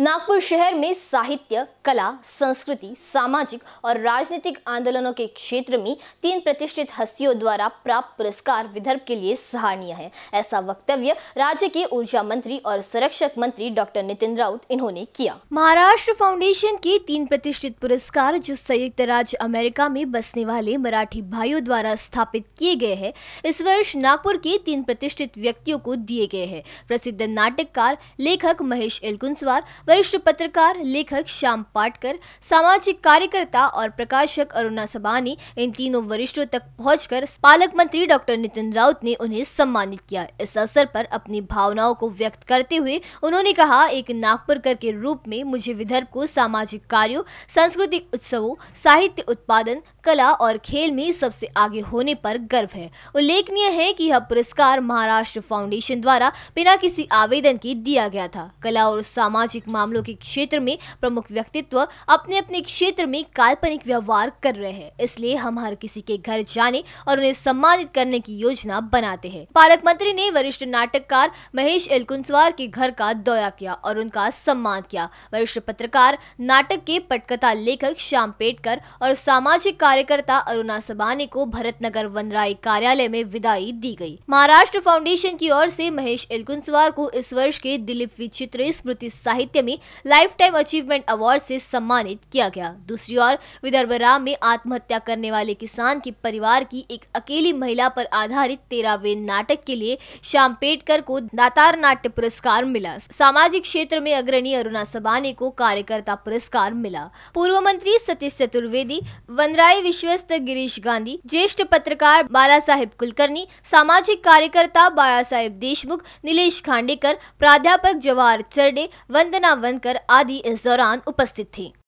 नागपुर शहर में साहित्य कला संस्कृति सामाजिक और राजनीतिक आंदोलनों के क्षेत्र में तीन प्रतिष्ठित हस्तियों द्वारा प्राप्त पुरस्कार विदर्भ के लिए सराहनीय है ऐसा वक्तव्य राज्य के ऊर्जा मंत्री और संरक्षक मंत्री डॉक्टर नितिन राउत इन्होंने किया महाराष्ट्र फाउंडेशन के तीन प्रतिष्ठित पुरस्कार जो संयुक्त राज्य अमेरिका में बसने वाले मराठी भाइयों द्वारा स्थापित किए गए है इस वर्ष नागपुर के तीन प्रतिष्ठित व्यक्तियों को दिए गए है प्रसिद्ध नाटककार लेखक महेश एलकुंसवार वरिष्ठ पत्रकार लेखक श्याम पाटकर सामाजिक कार्यकर्ता और प्रकाशक अरुणा सबानी इन तीनों वरिष्ठों तक पहुंचकर पालक मंत्री डॉक्टर नितिन राउत ने उन्हें सम्मानित किया इस अवसर पर अपनी भावनाओं को व्यक्त करते हुए उन्होंने कहा एक नागपुरकर के रूप में मुझे विदर्भ को सामाजिक कार्यों सांस्कृतिक उत्सवों साहित्य उत्पादन कला और खेल में सबसे आगे होने पर गर्व है उल्लेखनीय है कि यह पुरस्कार महाराष्ट्र फाउंडेशन द्वारा बिना किसी आवेदन के दिया गया था कला और सामाजिक मामलों के क्षेत्र में प्रमुख व्यक्तित्व अपने अपने क्षेत्र में काल्पनिक व्यवहार कर रहे हैं इसलिए हम हर किसी के घर जाने और उन्हें सम्मानित करने की योजना बनाते हैं पालक मंत्री ने वरिष्ठ नाटककार महेश एलकुंसवार के घर का दौरा किया और उनका सम्मान किया वरिष्ठ पत्रकार नाटक के पटकथा लेखक श्याम पेटकर और सामाजिक कार्यकर्ता अरुणा सबानी को भरतनगर वनराई कार्यालय में विदाई दी गई महाराष्ट्र फाउंडेशन की ओर से महेश एलकुंसवार को इस वर्ष के दिलीप विचित्र स्मृति साहित्य में लाइफ टाइम अचीवमेंट अवार्ड से सम्मानित किया गया दूसरी ओर विदर्भ राम में आत्महत्या करने वाले किसान के परिवार की एक अकेली महिला पर आधारित तेरावे नाटक के लिए श्याम पेटकर को दातार नाट्य पुरस्कार मिला सामाजिक क्षेत्र में अग्रणी अरुणा सबाने को कार्यकर्ता पुरस्कार मिला पूर्व मंत्री सतीश चतुर्वेदी वनराय विश्वस्त गिरीश गांधी ज्येष्ठ पत्रकार बाला साहेब कुलकर्णी सामाजिक कार्यकर्ता बाला साहेब देशमुख नीलेष खांडेकर प्राध्यापक जवाहर चरडे वंदना बनकर आदि इस दौरान उपस्थित थी